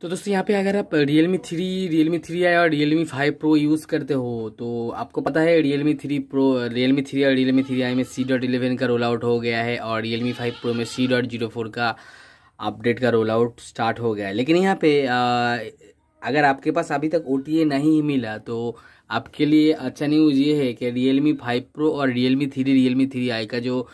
तो दोस्तों यहाँ पे अगर आप Realme three Realme three और Realme five Pro use करते हो तो आपको पता है Realme three Pro Realme three और रियल मी थ्री आई में सी डॉट इलेवन का रोल आउट हो गया है और रियल मी फाइव प्रो में सी डॉट जीरो फोर का अपडेट का रोल आउट स्टार्ट हो गया है लेकिन यहाँ पे आ, अगर आपके पास अभी तक ओ नहीं मिला तो आपके लिए अच्छा न्यूज़ ये है कि रियल मी फाइव प्रो और Realme three Realme three i का जो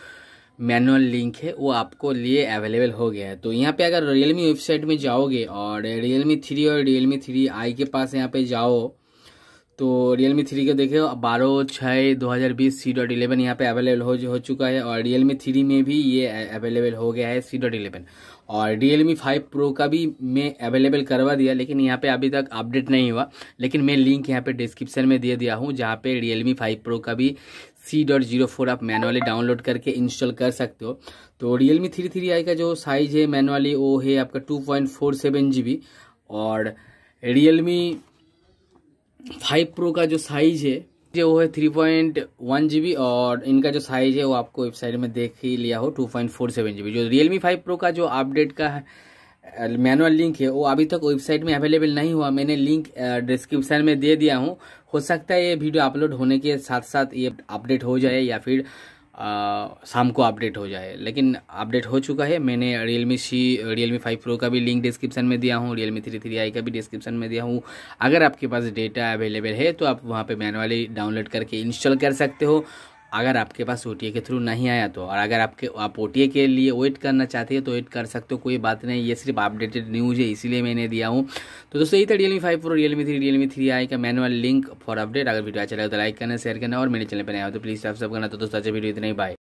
मैनुअल लिंक है वो आपको लिए अवेलेबल हो गया है तो यहाँ पे अगर रियलमी वेबसाइट में जाओगे और रियलमी थ्री और रियलमी थ्री आई के पास यहाँ पे जाओ तो रियल मी थ्री का देखे बारह छः दो हज़ार बीस सी डॉट इलेवन यहाँ पर अवेलेबल हो हो चुका है और रियल मी थ्री में भी ये अवेलेबल हो गया है सी डॉट इलेवन और रियल मी फाइव प्रो का भी मैं अवेलेबल करवा दिया लेकिन यहाँ पे अभी तक अपडेट नहीं हुआ लेकिन मैं लिंक यहाँ पे डिस्क्रिप्शन में दे दिया हूँ जहाँ पे रियल मी फाइव प्रो का भी सी डॉट जीरो फोर आप मैनुअली डाउनलोड करके इंस्टॉल कर सकते हो तो Realme three three i का जो साइज़ है मैनुअली वो है आपका two point four seven G B और रियल मी फाइव प्रो का जो साइज है जो वो है three point one G B और इनका जो साइज है वो आपको वेबसाइट में देख ही लिया हो two point four seven G B जो रियलमी फाइव प्रो का जो अपडेट का मैनुअल लिंक है वो अभी तक वेबसाइट में अवेलेबल नहीं हुआ मैंने लिंक डिस्क्रिप्शन में दे दिया हूँ हो सकता है ये वीडियो अपलोड होने के साथ साथ ये अपडेट हो जाए या फिर शाम को अपडेट हो जाए लेकिन अपडेट हो चुका है मैंने Realme C Realme five Pro का भी लिंक डिस्क्रिप्शन में दिया हूँ Realme three three i का भी डिस्क्रिप्शन में दिया हूँ अगर आपके पास डेटा अवेलेबल है तो आप वहाँ पर मैनुअली डाउनलोड करके इंस्टॉल कर सकते हो अगर आपके पास ओ के थ्रू नहीं आया तो और अगर आपके आप ओ के लिए वेट करना चाहते हैं तो वेट कर सकते हो कोई बात नहीं ये सिर्फ अपडेटेड न्यूज़ है इसीलिए मैंने दिया हूँ तो दोस्तों यही था me five Pro me three Realme three i का मैनुअल लिंक फॉर अपडेट अगर वीडियो अच्छा लगे तो लाइक करना शेयर करना और मेरे चैनल पर आया हो तो प्लीज़ सब्सक्राइब करना तो दोस्तों अच्छा वीडियो इतना ही बाय